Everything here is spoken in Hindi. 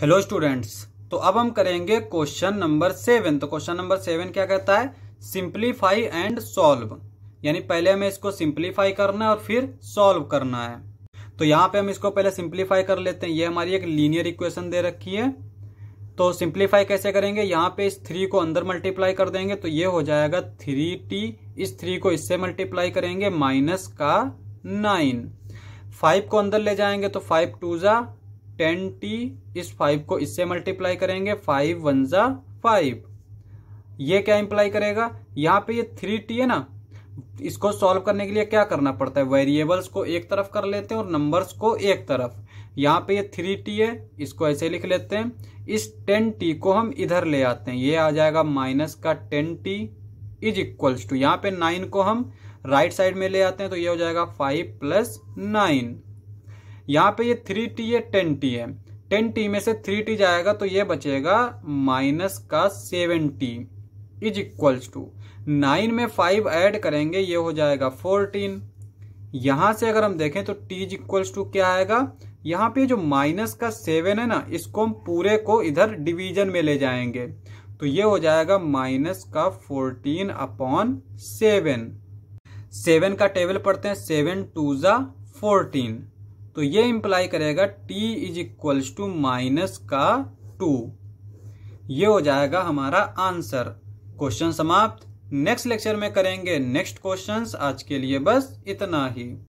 हेलो स्टूडेंट्स तो अब हम करेंगे क्वेश्चन नंबर सेवन तो क्वेश्चन नंबर सेवन क्या कहता है सिंप्लीफाई एंड सॉल्व यानी पहले हमें इसको सिंप्लीफाई करना है और फिर सॉल्व करना है तो यहां पे हम इसको पहले सिंप्लीफाई कर लेते हैं ये हमारी एक लीनियर इक्वेशन दे रखी है तो सिंप्लीफाई कैसे करेंगे यहां पे इस थ्री को अंदर मल्टीप्लाई कर देंगे तो ये हो जाएगा थ्री टी इस थ्री को इससे मल्टीप्लाई करेंगे माइनस का नाइन फाइव को अंदर ले जाएंगे तो फाइव टू जा टेन टी इस फाइव को इससे मल्टीप्लाई करेंगे फाइव वन ज़ा फाइव ये क्या इंप्लाई करेगा यहाँ पे ये थ्री टी है ना इसको सॉल्व करने के लिए क्या करना पड़ता है वेरिएबल्स को एक तरफ कर लेते हैं और नंबर्स को एक तरफ यहाँ पे ये थ्री टी है इसको ऐसे लिख लेते हैं इस टेन टी को हम इधर ले आते हैं ये आ जाएगा माइनस का ten T is equals to यहाँ पे नाइन को हम राइट right साइड में ले आते हैं तो ये हो जाएगा फाइव प्लस नाइन यहाँ पे ये थ्री टी है टेन टी है टेन टी में से थ्री टी जाएगा तो ये बचेगा माइनस का seven T is equals to nine में फाइव ऐड करेंगे ये हो जाएगा फोरटीन यहां से अगर हम देखें तो टी इज इक्वल्स टू क्या आएगा यहाँ पे जो माइनस का सेवन है ना इसको हम पूरे को इधर डिवीजन में ले जाएंगे तो ये हो जाएगा माइनस का फोर्टीन अपॉन सेवन सेवन का टेबल पढ़ते हैं सेवन टू जा फोर्टीन तो ये इंप्लाई करेगा T is equals to minus का टू ये हो जाएगा हमारा आंसर क्वेश्चन समाप्त नेक्स्ट लेक्चर में करेंगे नेक्स्ट क्वेश्चंस आज के लिए बस इतना ही